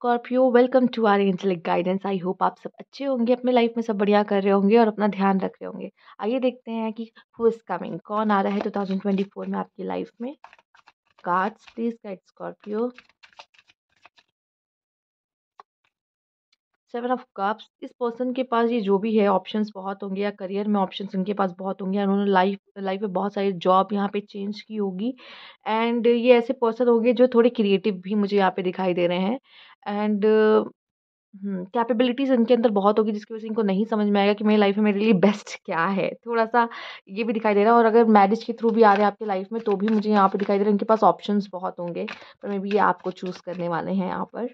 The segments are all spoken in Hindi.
Scorpio welcome to our angelic guidance I hope आप सब अच्छे होंगे अपने लाइफ में सब बढ़िया कर रहे होंगे और अपना ध्यान रख रहे होंगे आइए देखते हैं कि हु इज़ कमिंग कौन आ रहा है 2024 में आपकी लाइफ में cards please guide Scorpio seven of cups इस पर्सन के पास ये जो भी है ऑप्शंस बहुत होंगे या करियर में ऑप्शंस उनके पास बहुत होंगे उन्होंने लाइफ लाइफ में बहुत सारी जॉब यहाँ पे चेंज की होगी एंड ये ऐसे पर्सन होंगे जो थोड़े क्रिएटिव भी मुझे यहाँ पे दिखाई दे रहे हैं एंड हम्म, कैपेबिलिटीज़ इनके अंदर बहुत होगी जिसकी वजह से इनको नहीं समझ में आएगा कि मेरी लाइफ में मेरे लिए बेस्ट क्या है थोड़ा सा ये भी दिखाई दे रहा है और अगर मैरिज के थ्रू भी आ रहे हैं आपके लाइफ में तो भी मुझे यहाँ पे दिखाई दे रहा है इनके पास ऑप्शंस बहुत होंगे पर मे बी ये आपको चूज़ करने वाले हैं यहाँ पर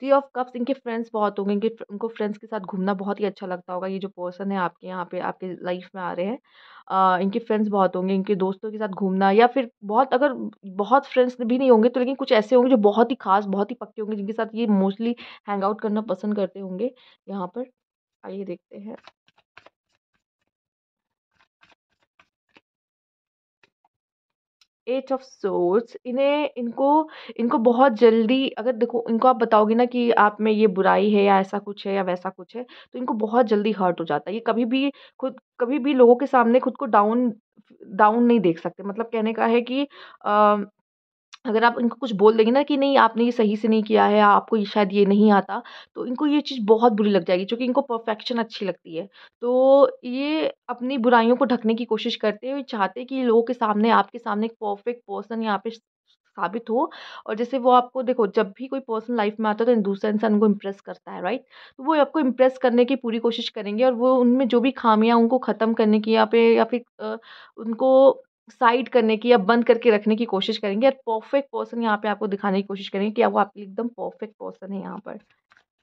थ्री ऑफ कप्स इनके फ्रेंड्स बहुत होंगे इनके उनको फ्रेंड्स के साथ घूमना बहुत ही अच्छा लगता होगा ये जो पर्सन है आपके यहाँ पे आपके लाइफ में आ रहे हैं इनके फ्रेंड्स बहुत होंगे इनके दोस्तों के साथ घूमना या फिर बहुत अगर बहुत फ्रेंड्स भी नहीं होंगे तो लेकिन कुछ ऐसे होंगे जो बहुत ही खास बहुत ही पक्के होंगे जिनके साथ ये मोस्टली हैंग आउट करना पसंद करते होंगे यहाँ पर आइए देखते हैं एज ऑफ सोर्स इन्हें इनको इनको बहुत जल्दी अगर देखो इनको आप बताओगे ना कि आप में ये बुराई है या ऐसा कुछ है या वैसा कुछ है तो इनको बहुत जल्दी हर्ट हो जाता है ये कभी भी खुद कभी भी लोगों के सामने खुद को डाउन डाउन नहीं देख सकते मतलब कहने का है कि अगर आप इनको कुछ बोल देंगे ना कि नहीं आपने ये सही से नहीं किया है आपको ये शायद ये नहीं आता तो इनको ये चीज़ बहुत बुरी लग जाएगी क्योंकि इनको परफेक्शन अच्छी लगती है तो ये अपनी बुराइयों को ढकने की कोशिश करते हैं चाहते हैं कि लोगों के सामने आपके सामने एक परफेक्ट पर्सन यहाँ पे साबित हो और जैसे वो आपको देखो जब भी कोई पर्सन लाइफ में आता है तो दूसरा इंसान को इम्प्रेस करता है राइट तो वो आपको इम्प्रेस करने की पूरी कोशिश करेंगे और वो उनमें जो भी खामियां उनको ख़त्म करने की या पे या फिर उनको साइड करने की या बंद करके रखने की कोशिश करेंगे और परफेक्ट पर्सन यहाँ पे आपको दिखाने की कोशिश करेंगे कि वो आपके एकदम परफेक्ट पर्सन है यहाँ पर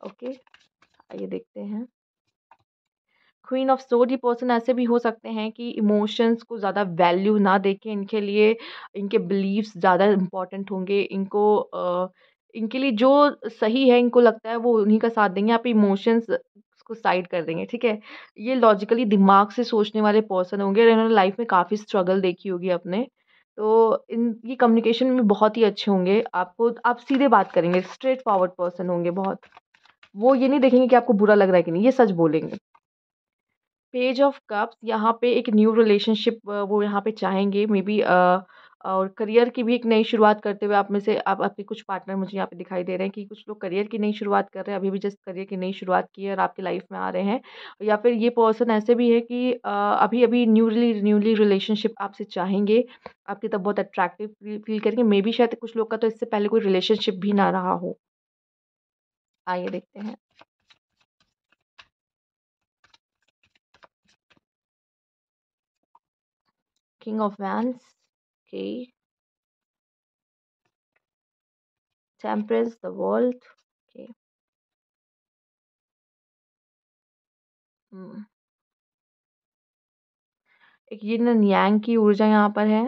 ओके आइए देखते हैं क्वीन ऑफ सोड ये पर्सन ऐसे भी हो सकते हैं कि इमोशंस को ज़्यादा वैल्यू ना देखें इनके लिए इनके बिलीव्स ज़्यादा इम्पॉर्टेंट होंगे इनको आ, इनके लिए जो सही है इनको लगता है वो उन्हीं का साथ देंगे आप इमोशंस उसको साइड कर देंगे ठीक है ये लॉजिकली दिमाग से सोचने वाले पर्सन होंगे और इन्होंने लाइफ में काफ़ी स्ट्रगल देखी होगी अपने तो इन ये कम्युनिकेशन में बहुत ही अच्छे होंगे आपको आप सीधे बात करेंगे स्ट्रेट फॉरवर्ड पर्सन होंगे बहुत वो ये नहीं देखेंगे कि आपको बुरा लग रहा है कि नहीं ये सच बोलेंगे पेज ऑफ कप्स यहाँ पे एक न्यू रिलेशनशिप वो यहाँ पे चाहेंगे मे बी और करियर की भी एक नई शुरुआत करते हुए आप में से आप आपके कुछ पार्टनर मुझे यहाँ पे दिखाई दे रहे हैं कि कुछ लोग करियर की नई शुरुआत कर रहे हैं अभी भी जस्ट करियर की नई शुरुआत की है और आपकी लाइफ में आ रहे हैं या फिर ये पर्सन ऐसे भी है कि अभी अभी न्यूली न्यूली रिलेशनशिप आपसे चाहेंगे आपकी तब बहुत अट्रैक्टिव फील करेंगे मे भी शायद कुछ लोग का तो इससे पहले कोई रिलेशनशिप भी ना रहा हो आइए देखते हैं king of wands Okay. Temperance, the world. Okay. Hmm. एक यिन न्यांग की ऊर्जा यहाँ पर है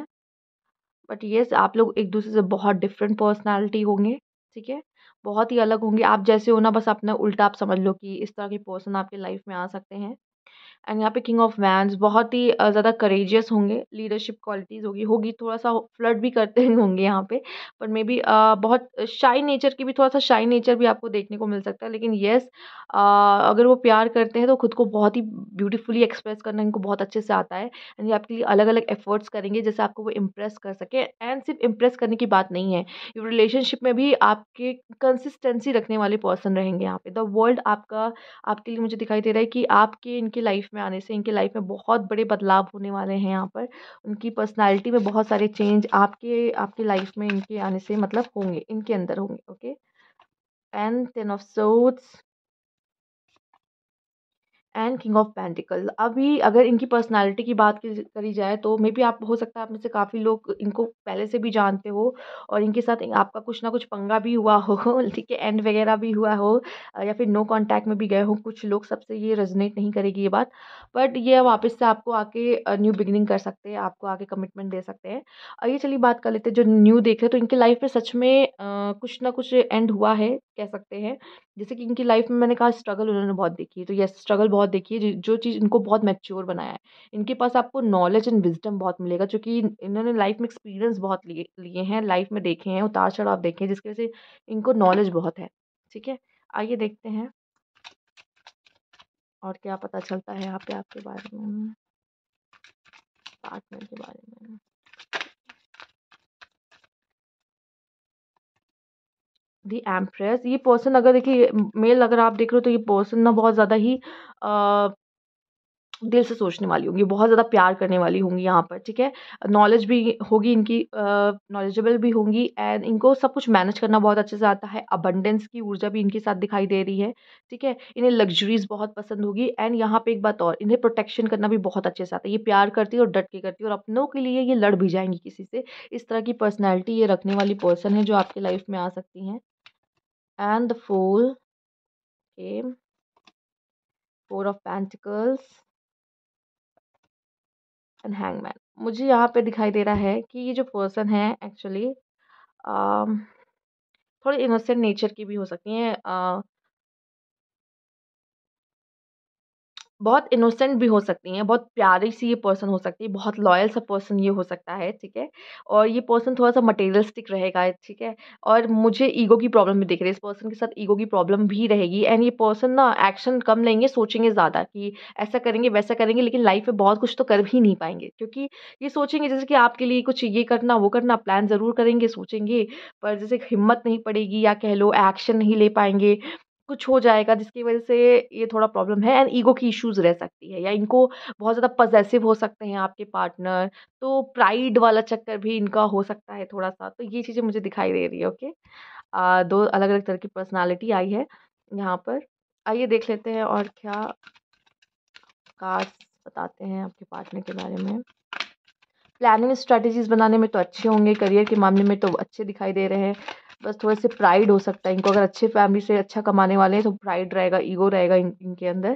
बट yes, आप लोग एक दूसरे से बहुत डिफरेंट पर्सनालिटी होंगे ठीक है बहुत ही अलग होंगे आप जैसे हो ना बस अपना उल्टा आप समझ लो कि इस तरह के पर्सन आपके लाइफ में आ सकते हैं एंड यहाँ पे किंग ऑफ वैन्स बहुत ही ज़्यादा करेजियस होंगे लीडरशिप क्वालिटीज़ होगी होगी थोड़ा सा फ्लड भी करते होंगे यहाँ पे पर मे बी बहुत शाई नेचर की भी थोड़ा सा शाई नेचर भी आपको देखने को मिल सकता है लेकिन येस अगर वो प्यार करते हैं तो खुद को बहुत ही ब्यूटीफुली एक्सप्रेस करना इनको बहुत अच्छे से आता है एंड ये आपके लिए अलग अलग एफर्ट्स करेंगे जैसे आपको वो इम्प्रेस कर सके एंड सिर्फ इम्प्रेस करने की बात नहीं है रिलेशनशिप में भी आपके कंसिस्टेंसी रखने वाले पर्सन रहेंगे यहाँ पे द वर्ल्ड आपका आपके लिए मुझे दिखाई दे रहा है कि आपके इनके लाइफ में आने से इनके लाइफ में बहुत बड़े बदलाव होने वाले हैं यहाँ पर उनकी पर्सनालिटी में बहुत सारे चेंज आपके आपकी लाइफ में इनके आने से मतलब होंगे इनके अंदर होंगे okay and ten of swords and king of pentacle अभी अगर इनकी पर्सनालिटी की बात करी जाए तो मे बी आप हो सकता है आप में से काफ़ी लोग इनको पहले से भी जानते हो और इनके साथ आपका कुछ ना कुछ पंगा भी हुआ हो ठीक है एंड वगैरह भी हुआ हो या फिर नो कॉन्टैक्ट में भी गए हो कुछ लोग सबसे ये रेजनेट नहीं करेगी ये बात बट ये वापस से आपको आके न्यू बिगनिंग कर सकते हैं आपको आके कमिटमेंट दे सकते हैं और ये चलिए बात कर लेते हैं जो न्यू देख रहे तो इनके लाइफ में सच में आ, कुछ ना कुछ एंड हुआ है कह सकते हैं जैसे कि इनकी लाइफ में मैंने कहा स्ट्रगल उन्होंने बहुत देखी तो यस स्ट्रगल बहुत देखिए जो चीज़ इनको बहुत मैच्योर बनाया है इनके पास आपको नॉलेज एंड विजडम बहुत मिलेगा क्योंकि इन्होंने लाइफ में एक्सपीरियंस बहुत लिए लिए हैं लाइफ में देखे हैं उतार चढ़ाव देखे हैं जिसकी वजह से इनको नॉलेज बहुत है ठीक है आइए देखते हैं और क्या पता चलता है यहाँ पे आपके बारे में पार्टनर के बारे में दी एम्प्रेस ये पर्सन अगर देखिए मेल अगर आप देख रहे हो तो ये पर्सन ना बहुत ज़्यादा ही आ, दिल से सोचने वाली होंगी बहुत ज़्यादा प्यार करने वाली होंगी यहाँ पर ठीक है नॉलेज भी होगी इनकी नॉलेजेबल भी होंगी एंड इनको सब कुछ मैनेज करना बहुत अच्छे से आता है अबंडेंस की ऊर्जा भी इनके साथ दिखाई दे रही है ठीक है इन्हें लग्जरीज बहुत पसंद होगी एंड यहाँ पे एक बात और इन्हें प्रोटेक्शन करना भी बहुत अच्छे से आता है ये प्यार करती है और डट के करती है और अपनों के लिए ये लड़ भी जाएंगी किसी से इस तरह की पर्सनैलिटी ये रखने वाली पर्सन है जो आपकी लाइफ में आ सकती हैं and the fool okay four of pentacles and hangman मुझे यहाँ पे दिखाई दे रहा है कि ये जो पर्सन है एक्चुअली थोड़ी इनोसेंट नेचर की भी हो सकती आ, बहुत इनोसेंट भी हो सकती हैं बहुत प्यारी सी ये पर्सन हो सकती है बहुत लॉयल सा पर्सन ये हो सकता है ठीक है और ये पर्सन थोड़ा सा मटेरियलिस्टिक रहेगा ठीक है और मुझे ईगो की प्रॉब्लम भी दिख रही है इस पर्सन के साथ ईगो की प्रॉब्लम भी रहेगी एंड ये पर्सन ना एक्शन कम लेंगे सोचेंगे ज़्यादा कि ऐसा करेंगे वैसा करेंगे लेकिन लाइफ में बहुत कुछ तो कर भी नहीं पाएंगे क्योंकि ये सोचेंगे जैसे कि आपके लिए कुछ ये करना वो करना प्लान ज़रूर करेंगे सोचेंगे पर जैसे हिम्मत नहीं पड़ेगी या कह लो एक्शन नहीं ले पाएंगे कुछ हो जाएगा जिसकी वजह से ये थोड़ा प्रॉब्लम है एंड ईगो की इश्यूज रह सकती है या इनको बहुत ज़्यादा पजेसिव हो सकते हैं आपके पार्टनर तो प्राइड वाला चक्कर भी इनका हो सकता है थोड़ा सा तो ये चीज़ें मुझे दिखाई दे रही है ओके आ, दो अलग अलग तरह की पर्सनालिटी आई है यहाँ पर आइए देख लेते हैं और क्या कार्ड्स बताते हैं आपके पार्टनर के बारे में प्लानिंग स्ट्रैटेजीज बनाने में तो अच्छे होंगे करियर के मामले में तो अच्छे दिखाई दे रहे हैं बस थोड़े से प्राइड हो सकता है इनको अगर अच्छे फैमिली से अच्छा कमाने वाले हैं तो प्राइड रहेगा ईगो रहेगा इन इनके अंदर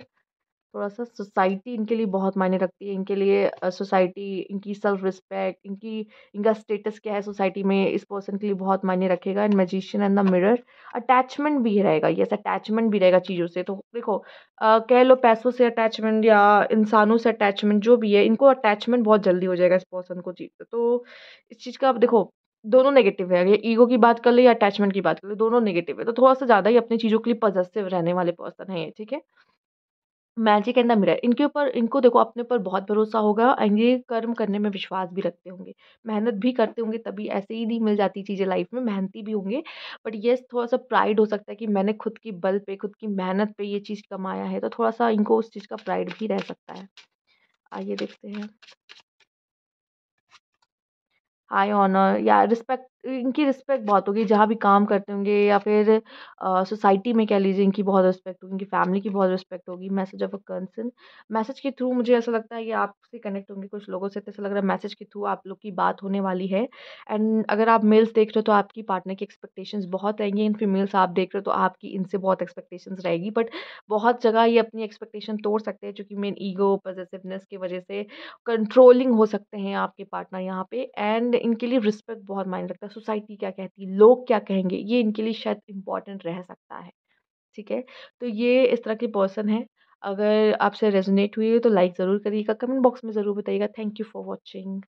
थोड़ा सा सोसाइटी इनके लिए बहुत मायने रखती है इनके लिए सोसाइटी इनकी सेल्फ रिस्पेक्ट इनकी इनका स्टेटस क्या है सोसाइटी में इस पर्सन के लिए बहुत मायने रखेगा and magician and the mirror attachment भी रहेगा यस अटैचमेंट भी रहेगा चीज़ों से तो देखो आ, कह लो पैसों से अटैचमेंट या इंसानों से अटैचमेंट जो भी है इनको अटैचमेंट बहुत जल्दी हो जाएगा इस पर्सन को चीज तो इस चीज़ का आप देखो दोनों नेगेटिव है ये ईगो की बात कर ले या अटैचमेंट की बात कर ले दोनों नेगेटिव है तो थोड़ा सा ज़्यादा ही अपनी चीज़ों के लिए पॉजिटिव रहने वाले पर्सन है ये ठीक है मैजिक एंड द मिरर इनके ऊपर इनको देखो अपने ऊपर बहुत भरोसा होगा एंड ये कर्म करने में विश्वास भी रखते होंगे मेहनत भी करते होंगे तभी ऐसे ही नहीं मिल जाती चीज़ें लाइफ में मेहनती भी होंगे बट येस थोड़ा सा प्राइड हो सकता है कि मैंने खुद की बल पे खुद की मेहनत पे ये चीज़ कमाया है तो थोड़ा सा इनको उस चीज़ का प्राइड भी रह सकता है आइए देखते हैं I honor, yeah, respect इनकी रिस्पेक्ट बहुत होगी जहाँ भी काम करते होंगे या फिर सोसाइटी में कह लीजिए इनकी बहुत रिस्पेक्ट होगी इनकी फैमिली की बहुत रिस्पेक्ट होगी message of a concern message के थ्रू मुझे ऐसा लगता है कि आपसे कनेक्ट होंगे कुछ लोगों से तो ऐसा लग रहा है मैसेज के थ्रू आप लोग की बात होने वाली है एंड अगर आप मेल्स देख रहे हो तो आपकी पार्टनर की एक्सपेक्टेशंस बहुत रहेंगी इन फीमेल्स आप देख रहे हो तो आपकी इनसे बहुत एक्सपेक्टेशंस रहेगी बट बहुत जगह ये अपनी एक्सपेक्टेशन तोड़ सकते हैं चूँकि मेन ईगो पॉजिटिवनेस की वजह से कंट्रोलिंग हो सकते हैं आपके पार्टनर यहाँ पे एंड इनके लिए रिस्पेक्ट बहुत मायने रखता है सोसाइटी क्या कहती है लोग क्या कहेंगे ये इनके लिए शायद इम्पॉर्टेंट रह सकता है ठीक है तो ये इस तरह के पर्सन है अगर आपसे रेजोनेट हुई है तो लाइक ज़रूर करिएगा कमेंट बॉक्स में ज़रूर बताइएगा थैंक यू फॉर वॉचिंग